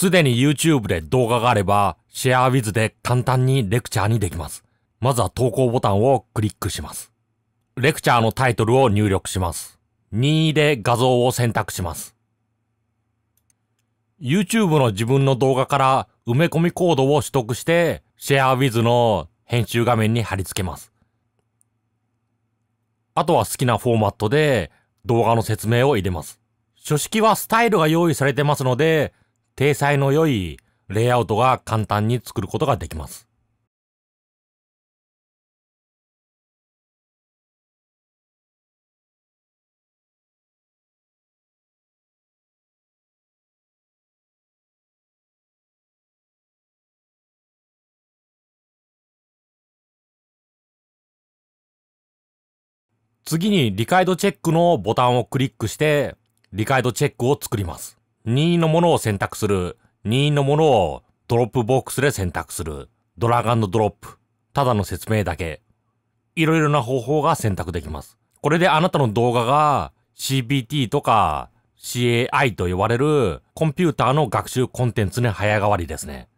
すでに YouTube で動画があれば、シェアウィズで簡単にレクチャーにできます。まずは投稿ボタンをクリックします。レクチャーのタイトルを入力します。任意で画像を選択します。YouTube の自分の動画から埋め込みコードを取得して、シェアウィズの編集画面に貼り付けます。あとは好きなフォーマットで動画の説明を入れます。書式はスタイルが用意されてますので、体裁の良いレイアウトが簡単に作ることができます。次に理解度チェックのボタンをクリックして理解度チェックを作ります。任意のものを選択する。任意のものをドロップボックスで選択する。ドラッグドロップ。ただの説明だけ。いろいろな方法が選択できます。これであなたの動画が CBT とか CAI と呼ばれるコンピューターの学習コンテンツに早変わりですね。